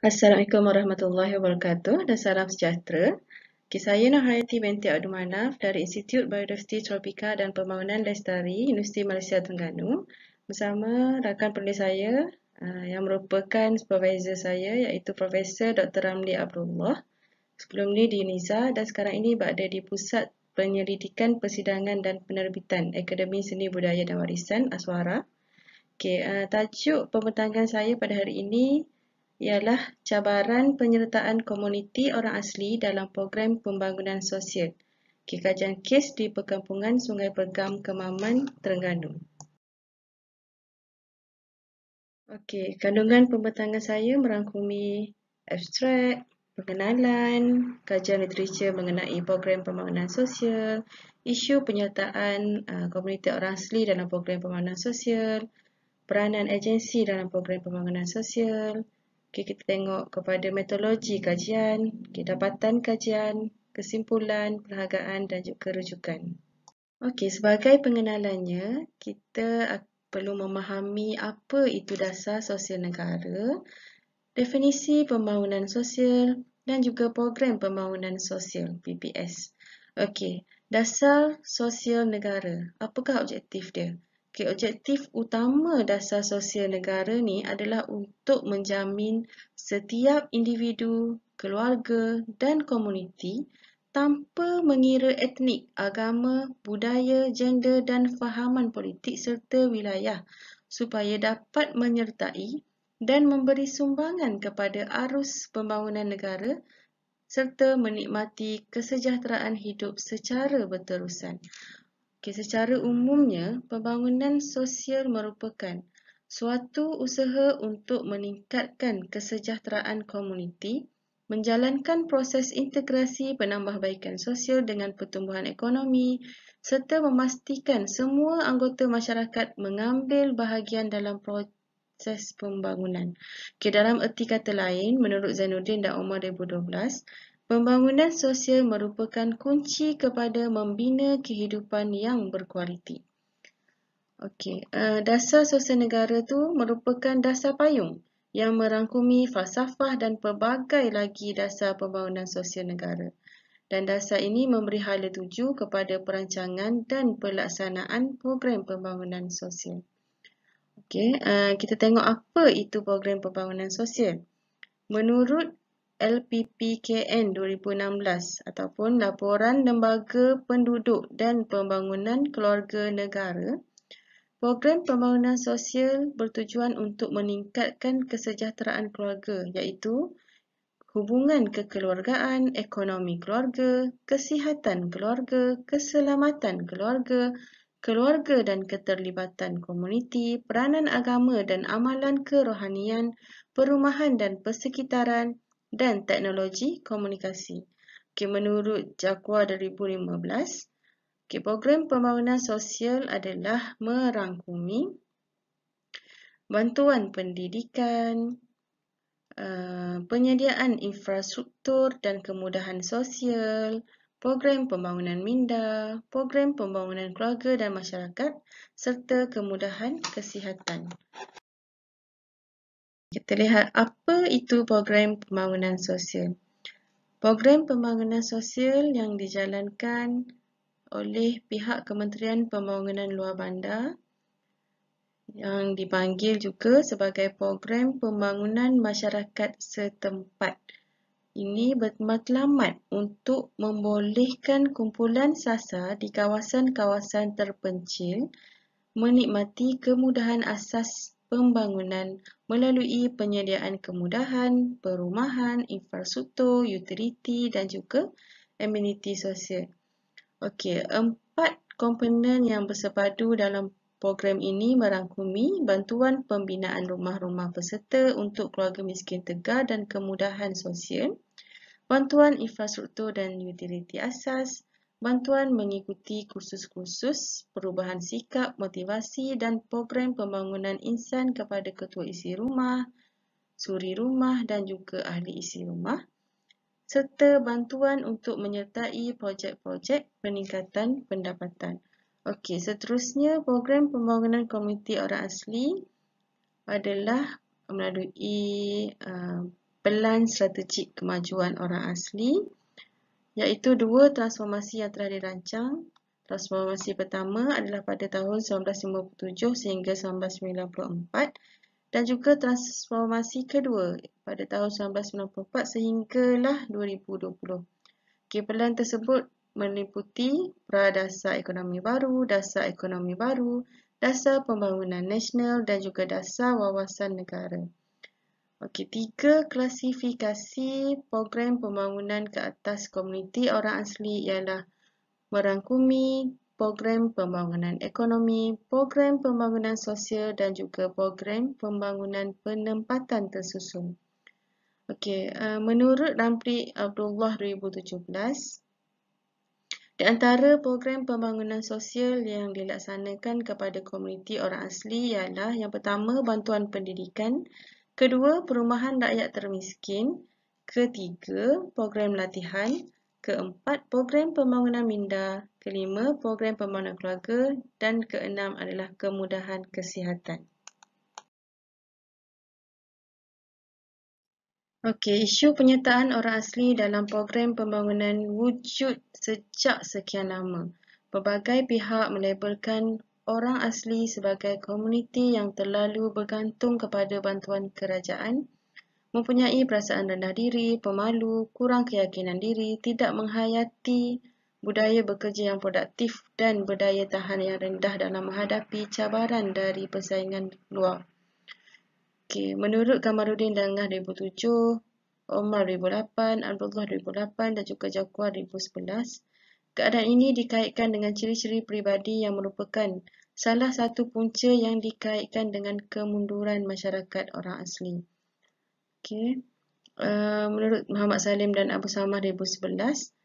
Assalamualaikum warahmatullahi wabarakatuh dan salam sejahtera. Okay, saya Nur Hayati binti Abdul Manaf dari Institut Biodiversity Tropika dan Pembangunan Lestari Universiti Malaysia Terengganu bersama rakan penulis saya ah, yang merupakan supervisor saya iaitu Profesor Dr. Ramli Abdullah sebelum ini di UNIZA dan sekarang ini berada di Pusat Penyelidikan Persidangan dan Penerbitan Akademi Seni Budaya dan Warisan Aswara. Okay, uh, ah, tajuk pembentangan saya pada hari ini ialah cabaran penyertaan komuniti orang asli dalam program pembangunan sosial. Okay, kajian kes di perkampungan Sungai Pergam, Kemaman, Terengganu. Okey, kandungan pembentangan saya merangkumi abstrak, pengenalan, kajian literature mengenai program pembangunan sosial, isu penyertaan uh, komuniti orang asli dalam program pembangunan sosial, peranan agensi dalam program pembangunan sosial, Okay, kita tengok kepada metodologi kajian, okay, dapatan kajian, kesimpulan, perhagaan dan juga rujukan. Okey, sebagai pengenalannya, kita perlu memahami apa itu dasar sosial negara, definisi pembangunan sosial dan juga program pembangunan sosial, PPS. Okey, dasar sosial negara, apakah objektif dia? Okay, objektif utama dasar sosial negara ni adalah untuk menjamin setiap individu, keluarga dan komuniti tanpa mengira etnik, agama, budaya, gender dan fahaman politik serta wilayah supaya dapat menyertai dan memberi sumbangan kepada arus pembangunan negara serta menikmati kesejahteraan hidup secara berterusan. Okay, secara umumnya, pembangunan sosial merupakan suatu usaha untuk meningkatkan kesejahteraan komuniti, menjalankan proses integrasi penambahbaikan sosial dengan pertumbuhan ekonomi, serta memastikan semua anggota masyarakat mengambil bahagian dalam proses pembangunan. Okay, dalam erti kata lain, menurut Zainuddin dan Omar 2012, Pembangunan sosial merupakan kunci kepada membina kehidupan yang berkualiti. Okey, eh, dasar sosial negara tu merupakan dasar payung yang merangkumi falsafah dan pelbagai lagi dasar pembangunan sosial negara. Dan dasar ini memberi hala tuju kepada perancangan dan pelaksanaan program pembangunan sosial. Okey, eh, kita tengok apa itu program pembangunan sosial. Menurut LPPKN 2016 ataupun Laporan Lembaga Penduduk dan Pembangunan Keluarga Negara Program Pembangunan Sosial bertujuan untuk meningkatkan kesejahteraan keluarga iaitu hubungan kekeluargaan, ekonomi keluarga, kesihatan keluarga, keselamatan keluarga, keluarga dan keterlibatan komuniti, peranan agama dan amalan kerohanian, perumahan dan persekitaran, dan teknologi komunikasi. Okay, menurut Jakwa 2015, okay, program pembangunan sosial adalah merangkumi bantuan pendidikan, uh, penyediaan infrastruktur dan kemudahan sosial, program pembangunan minda, program pembangunan keluarga dan masyarakat, serta kemudahan kesihatan. Kita lihat apa itu program pembangunan sosial. Program pembangunan sosial yang dijalankan oleh pihak Kementerian Pembangunan Luar Bandar yang dipanggil juga sebagai program pembangunan masyarakat setempat. Ini bermatlamat untuk membolehkan kumpulan sasar di kawasan-kawasan terpencil menikmati kemudahan asas pembangunan melalui penyediaan kemudahan, perumahan, infrastruktur, utiliti dan juga amenity sosial. Okey, empat komponen yang bersepadu dalam program ini merangkumi bantuan pembinaan rumah-rumah peserta untuk keluarga miskin tegar dan kemudahan sosial, bantuan infrastruktur dan utiliti asas, bantuan mengikuti kursus-kursus perubahan sikap, motivasi dan program pembangunan insan kepada ketua isi rumah, suri rumah dan juga ahli isi rumah serta bantuan untuk menyertai projek-projek peningkatan pendapatan. Okey, seterusnya program pembangunan komuniti orang asli adalah melalui uh, pelan strategik kemajuan orang asli iaitu dua transformasi yang telah dirancang. Transformasi pertama adalah pada tahun 1957 sehingga 1994 dan juga transformasi kedua pada tahun 1994 sehinggalah 2020. Okay, pelan tersebut meliputi pradasar ekonomi baru, dasar ekonomi baru, dasar pembangunan nasional dan juga dasar wawasan negara. Okey, tiga klasifikasi program pembangunan ke atas komuniti orang asli ialah merangkumi program pembangunan ekonomi, program pembangunan sosial dan juga program pembangunan penempatan tersusun. Okey, eh, menurut Ramli Abdullah 2017, di antara program pembangunan sosial yang dilaksanakan kepada komuniti orang asli ialah yang pertama bantuan pendidikan, Kedua, perumahan rakyat termiskin. Ketiga, program latihan. Keempat, program pembangunan minda. Kelima, program pembangunan keluarga. Dan keenam adalah kemudahan kesihatan. Okey, isu penyertaan orang asli dalam program pembangunan wujud sejak sekian lama. Pelbagai pihak melabelkan orang asli sebagai komuniti yang terlalu bergantung kepada bantuan kerajaan, mempunyai perasaan rendah diri, pemalu, kurang keyakinan diri, tidak menghayati budaya bekerja yang produktif dan berdaya tahan yang rendah dalam menghadapi cabaran dari persaingan luar. Okay. Menurut Kamarudin Dangah 2007, Omar 2008, Abdullah 2008 dan juga Jakua 2011, keadaan ini dikaitkan dengan ciri-ciri peribadi yang merupakan salah satu punca yang dikaitkan dengan kemunduran masyarakat orang asli. Okay. Uh, eh, menurut Muhammad Salim dan Abu Samah 2011,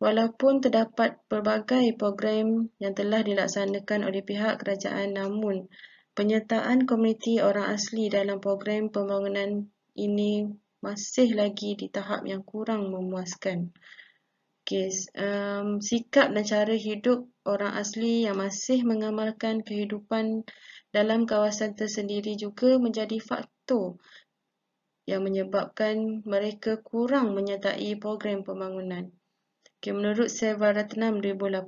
walaupun terdapat pelbagai program yang telah dilaksanakan oleh pihak kerajaan namun penyertaan komuniti orang asli dalam program pembangunan ini masih lagi di tahap yang kurang memuaskan. Okey, um, sikap dan cara hidup orang asli yang masih mengamalkan kehidupan dalam kawasan tersendiri juga menjadi faktor yang menyebabkan mereka kurang menyertai program pembangunan. Okay, menurut Sevaratnam 2018,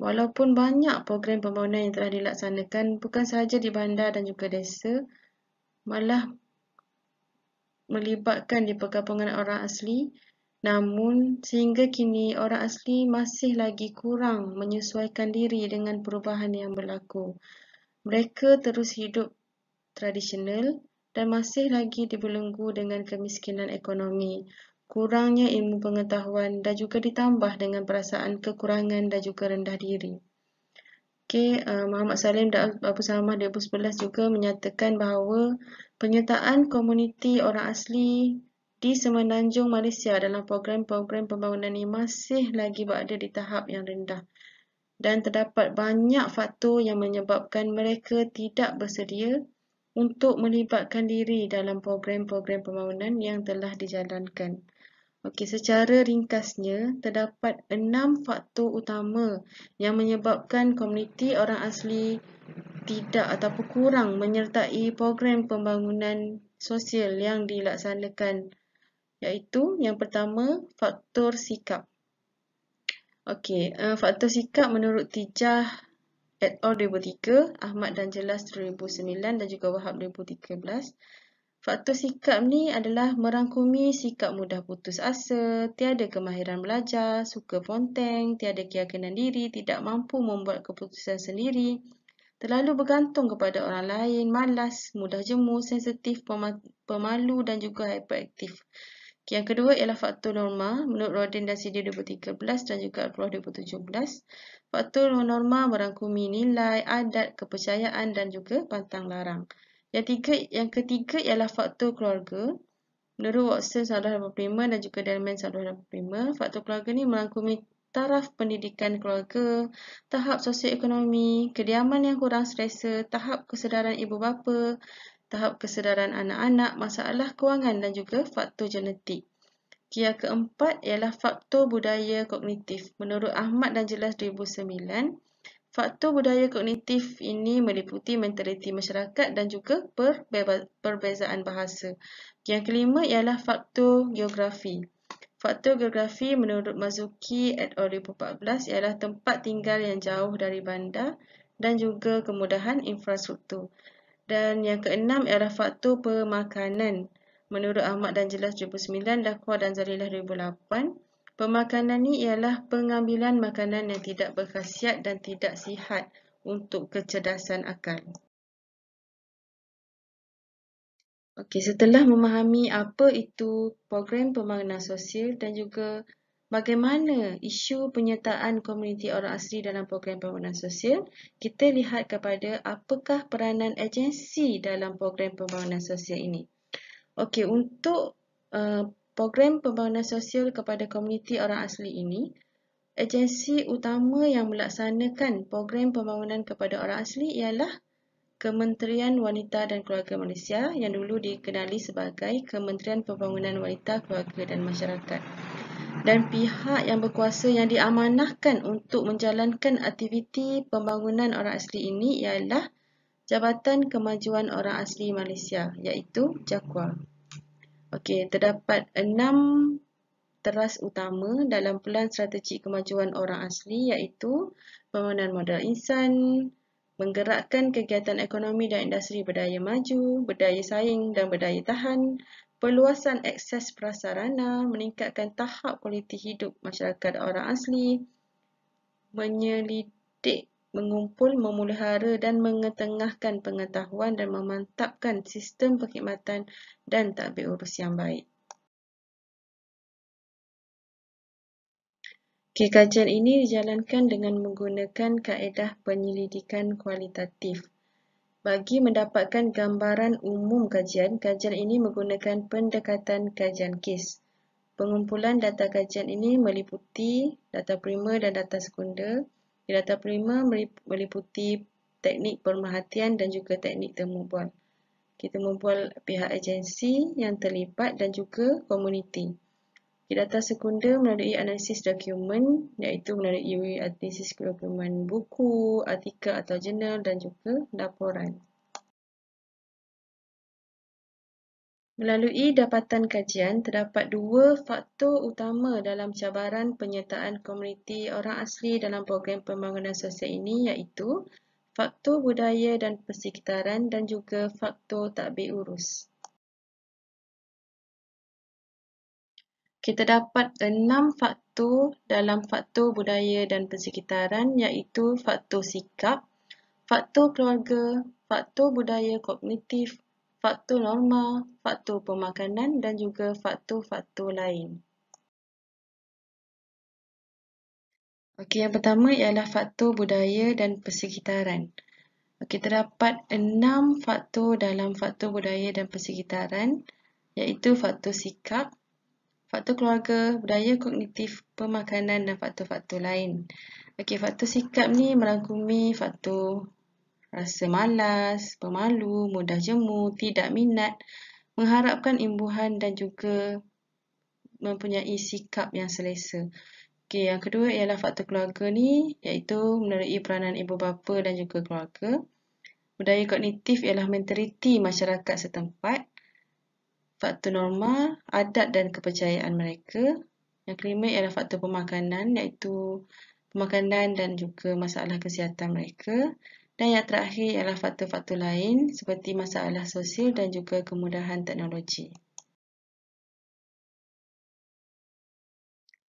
walaupun banyak program pembangunan yang telah dilaksanakan bukan sahaja di bandar dan juga desa, malah melibatkan di perkampungan orang asli, Namun, sehingga kini orang asli masih lagi kurang menyesuaikan diri dengan perubahan yang berlaku. Mereka terus hidup tradisional dan masih lagi dibelenggu dengan kemiskinan ekonomi, kurangnya ilmu pengetahuan dan juga ditambah dengan perasaan kekurangan dan juga rendah diri. Okay, uh, Muhammad Salim dan Abu Samah 2011 juga menyatakan bahawa penyertaan komuniti orang asli di semenanjung Malaysia dalam program-program pembangunan ini masih lagi berada di tahap yang rendah dan terdapat banyak faktor yang menyebabkan mereka tidak bersedia untuk melibatkan diri dalam program-program pembangunan yang telah dijalankan. Okey, secara ringkasnya, terdapat enam faktor utama yang menyebabkan komuniti orang asli tidak ataupun kurang menyertai program pembangunan sosial yang dilaksanakan iaitu yang pertama faktor sikap. Okey, uh, eh, faktor sikap menurut Tijah et al 2003, Ahmad dan Jelas 2009 dan juga Wahab 2013. Faktor sikap ni adalah merangkumi sikap mudah putus asa, tiada kemahiran belajar, suka ponteng, tiada keyakinan diri, tidak mampu membuat keputusan sendiri, terlalu bergantung kepada orang lain, malas, mudah jemu, sensitif, pemalu dan juga hyperaktif yang kedua ialah faktor norma menurut Rodin dan Sidi 2013 dan juga Abdullah 2017. Faktor norma merangkumi nilai, adat, kepercayaan dan juga pantang larang. Yang tiga, yang ketiga ialah faktor keluarga. Menurut Watson saluran 1985 dan juga Delman 1985, faktor keluarga ini merangkumi taraf pendidikan keluarga, tahap sosioekonomi, kediaman yang kurang selesa, tahap kesedaran ibu bapa, tahap kesedaran anak-anak, masalah kewangan dan juga faktor genetik. Kia keempat ialah faktor budaya kognitif. Menurut Ahmad dan Jelas 2009, faktor budaya kognitif ini meliputi mentaliti masyarakat dan juga perbezaan bahasa. Yang kelima ialah faktor geografi. Faktor geografi menurut Mazuki et al. 2014 ialah tempat tinggal yang jauh dari bandar dan juga kemudahan infrastruktur. Dan yang keenam ialah faktor pemakanan. Menurut Ahmad dan Jelas 29, Dakwa dan Zalilah 2008, pemakanan ini ialah pengambilan makanan yang tidak berkhasiat dan tidak sihat untuk kecerdasan akal. Okey, setelah memahami apa itu program pembangunan sosial dan juga Bagaimana isu penyertaan komuniti orang asli dalam program pembangunan sosial? Kita lihat kepada apakah peranan agensi dalam program pembangunan sosial ini. Okey, untuk uh, program pembangunan sosial kepada komuniti orang asli ini, agensi utama yang melaksanakan program pembangunan kepada orang asli ialah Kementerian Wanita dan Keluarga Malaysia yang dulu dikenali sebagai Kementerian Pembangunan Wanita, Keluarga dan Masyarakat dan pihak yang berkuasa yang diamanahkan untuk menjalankan aktiviti pembangunan orang asli ini ialah Jabatan Kemajuan Orang Asli Malaysia iaitu JAKWA. Okey, terdapat enam teras utama dalam pelan strategi kemajuan orang asli iaitu pembangunan modal insan, menggerakkan kegiatan ekonomi dan industri berdaya maju, berdaya saing dan berdaya tahan, perluasan akses prasarana, meningkatkan tahap kualiti hidup masyarakat orang asli, menyelidik, mengumpul, memulihara dan mengetengahkan pengetahuan dan memantapkan sistem perkhidmatan dan tadbir urus yang baik. kajian ini dijalankan dengan menggunakan kaedah penyelidikan kualitatif bagi mendapatkan gambaran umum kajian, kajian ini menggunakan pendekatan kajian kes. Pengumpulan data kajian ini meliputi data prima dan data sekunder. Di data prima meliputi teknik pemerhatian dan juga teknik temu temubual. Kita membual pihak agensi yang terlibat dan juga komuniti data sekunder melalui analisis dokumen iaitu melalui e analisis dokumen buku, artikel atau jurnal dan juga laporan. Melalui dapatan kajian, terdapat dua faktor utama dalam cabaran penyertaan komuniti orang asli dalam program pembangunan sosial ini iaitu faktor budaya dan persekitaran dan juga faktor takbir urus. kita dapat enam faktor dalam faktor budaya dan persekitaran iaitu faktor sikap, faktor keluarga, faktor budaya kognitif, faktor norma, faktor pemakanan dan juga faktor-faktor lain. Okey, yang pertama ialah faktor budaya dan persekitaran. Okey, dapat enam faktor dalam faktor budaya dan persekitaran iaitu faktor sikap, faktor keluarga, budaya kognitif, pemakanan dan faktor-faktor lain. Okey, faktor sikap ni merangkumi faktor rasa malas, pemalu, mudah jemu, tidak minat, mengharapkan imbuhan dan juga mempunyai sikap yang selesa. Okey, yang kedua ialah faktor keluarga ni iaitu menerusi peranan ibu bapa dan juga keluarga. Budaya kognitif ialah mentaliti masyarakat setempat faktor norma, adat dan kepercayaan mereka. Yang kelima ialah faktor pemakanan iaitu pemakanan dan juga masalah kesihatan mereka. Dan yang terakhir ialah faktor-faktor lain seperti masalah sosial dan juga kemudahan teknologi.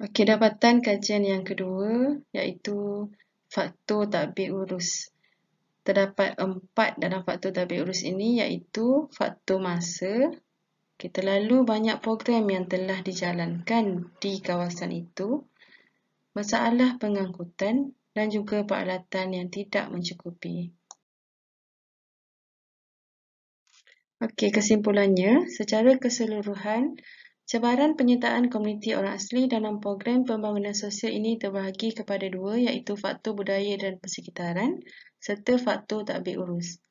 Okey, dapatan kajian yang kedua iaitu faktor tadbir urus. Terdapat empat dalam faktor tadbir urus ini iaitu faktor masa, Okay, terlalu banyak program yang telah dijalankan di kawasan itu, masalah pengangkutan dan juga peralatan yang tidak mencukupi. Okey, kesimpulannya, secara keseluruhan, cabaran penyertaan komuniti orang asli dalam program pembangunan sosial ini terbahagi kepada dua iaitu faktor budaya dan persekitaran serta faktor takbir urus.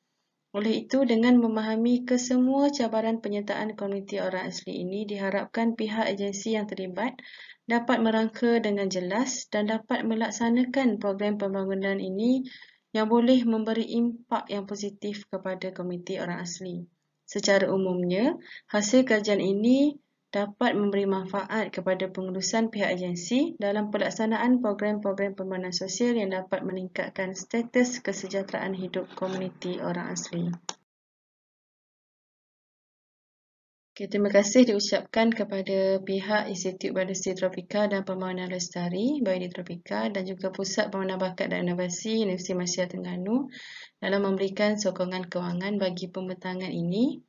Oleh itu, dengan memahami kesemua cabaran penyertaan komuniti orang asli ini, diharapkan pihak agensi yang terlibat dapat merangka dengan jelas dan dapat melaksanakan program pembangunan ini yang boleh memberi impak yang positif kepada komuniti orang asli. Secara umumnya, hasil kajian ini dapat memberi manfaat kepada pengurusan pihak agensi dalam pelaksanaan program-program pembangunan sosial yang dapat meningkatkan status kesejahteraan hidup komuniti orang asli. Okay, terima kasih diucapkan kepada pihak Institut Badesi Tropika dan Pembangunan Lestari Badesi Tropika dan juga Pusat Pembangunan Bakat dan Inovasi Universiti Malaysia Tengganu dalam memberikan sokongan kewangan bagi pembentangan ini.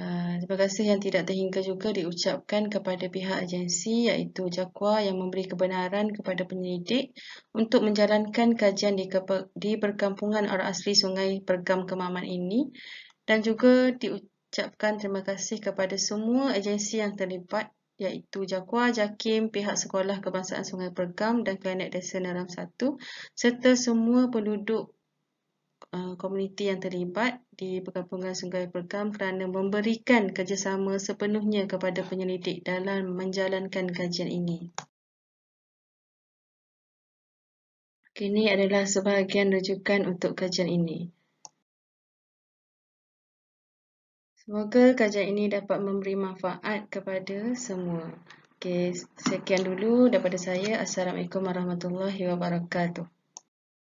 Ah, terima kasih yang tidak terhingga juga diucapkan kepada pihak agensi iaitu JAKWA yang memberi kebenaran kepada penyelidik untuk menjalankan kajian di, di perkampungan orang asli Sungai Pergam Kemaman ini dan juga diucapkan terima kasih kepada semua agensi yang terlibat iaitu JAKWA, JAKIM, pihak sekolah kebangsaan Sungai Pergam dan Klinik Desa Neram 1 serta semua penduduk Eh, komuniti yang terlibat di perkampungan Sungai Pergam kerana memberikan kerjasama sepenuhnya kepada penyelidik dalam menjalankan kajian ini. Ini adalah sebahagian rujukan untuk kajian ini. Semoga kajian ini dapat memberi manfaat kepada semua. Okay, sekian dulu daripada saya. Assalamualaikum warahmatullahi wabarakatuh.